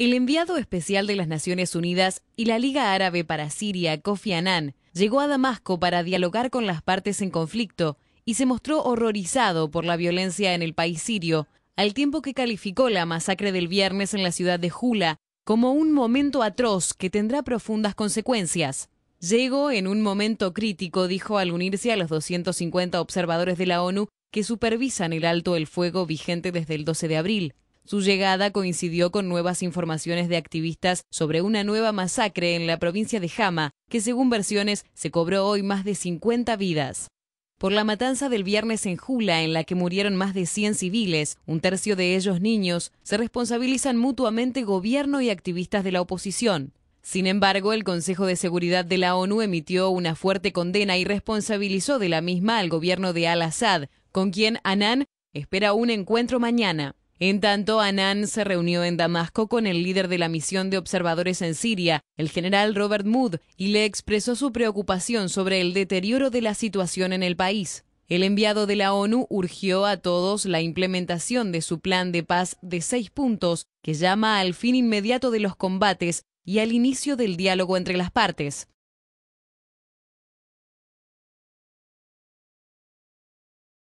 El enviado especial de las Naciones Unidas y la Liga Árabe para Siria, Kofi Annan, llegó a Damasco para dialogar con las partes en conflicto y se mostró horrorizado por la violencia en el país sirio, al tiempo que calificó la masacre del viernes en la ciudad de Hula como un momento atroz que tendrá profundas consecuencias. Llego en un momento crítico, dijo al unirse a los 250 observadores de la ONU que supervisan el alto el fuego vigente desde el 12 de abril. Su llegada coincidió con nuevas informaciones de activistas sobre una nueva masacre en la provincia de Jama, que según versiones se cobró hoy más de 50 vidas. Por la matanza del viernes en Jula, en la que murieron más de 100 civiles, un tercio de ellos niños, se responsabilizan mutuamente gobierno y activistas de la oposición. Sin embargo, el Consejo de Seguridad de la ONU emitió una fuerte condena y responsabilizó de la misma al gobierno de al-Assad, con quien Anán espera un encuentro mañana. En tanto, Anán se reunió en Damasco con el líder de la misión de observadores en Siria, el general Robert Mood, y le expresó su preocupación sobre el deterioro de la situación en el país. El enviado de la ONU urgió a todos la implementación de su plan de paz de seis puntos, que llama al fin inmediato de los combates y al inicio del diálogo entre las partes.